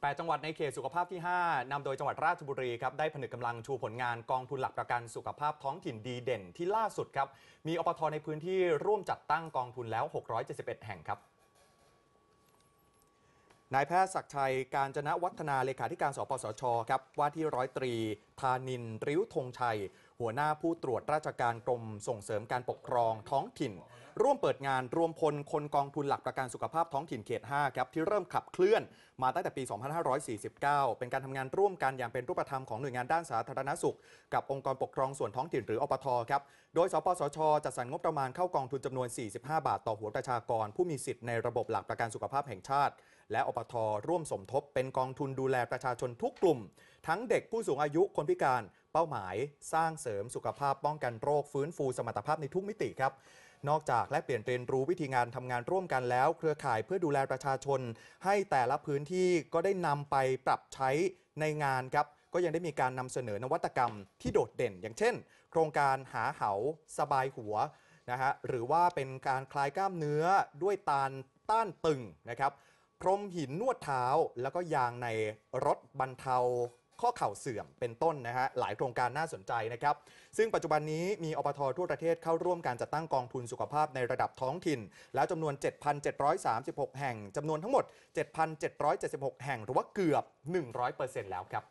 แปจังหวัดในเขตสุขภาพที่ 5 นำโดยจังหวัดราชบุรีครับได้ผนึกกาลังชูผลงานกองทุนหลักประกันสุขภาพท้องถิ่นดีเด่นที่ล่าสุดครับมีอปทในพื้นที่ร่วมจัดตั้งกองทุนแล้ว 671 แห่งครับ นายแพทย์ศักชัยการจนะวัฒนาเลขาธิการสปสช ครับว่าที่ร้อยตรีธานิน ริ้วธงชัยหัวหน้าผู้ตรวจราชการกรมส่งเสริมการปกครองท้องถิ่น ร่วมเปิดงานรวมพลคนกองทุนหลักประกันสุขภาพท้องถิ่นเขต5ครับที่เริ่มขับเคลื่อน มาตั้งแต่ปี 2549 เป็นการทำงานร่วมกันอย่างเป็นรูปธรรมของหน่วยงานด้านสาธารณสุข กับองค์กรปกครองส่วนท้องถิ่นหรืออปทครับ โดยสปสชจัดสรรงบประมาณเข้ากองทุนจำนวน 45 บาทต่อหัวประชากร ผู้มีสิทธิ์ในระบบหลักประกันสุขภาพแห่งชาติ และอปท ร่วมสมทบ เป็นกองทุนดูแลประชาชนทุกกลุ่ม ทั้งเด็กผู้สูงอายุคนพิการเป้าหมายสร้างเสริมสุขภาพป้องกันโรคฟื้นฟูสมรรถภาพในทุกมิติครับ นอกจากและเปลี่ยนเรียนรู้วิธีงานทำงานร่วมกันแล้ว เครือข่ายเพื่อดูแลประชาชน ให้แต่ละพื้นที่ก็ได้นำไปปรับใช้ในงานครับ ก็ยังได้มีการนำเสนอนวัตกรรมที่โดดเด่นอย่างเช่น โครงการหาเหาสบายหัวนะฮะหรือว่าเป็นการคลายกล้ามเนื้อด้วยตานต้านตึงนะครับพรมหินนวดเท้า แล้วก็ยางในรถบรรเทาข้อเข่าเสื่อมเป็นต้นนะฮะหลายโครงการน่าสนใจนะครับ ซึ่งปัจจุบันนี้มีอปททั่วประเทศเข้าร่วมการจัดตั้งกองทุนสุขภาพในระดับท้องถิ่น แล้วจำนวน 7,736 แห่งจำนวนทั้งหมด 7,776 แห่งหรือว่าเกือบ 100%แล้วครับ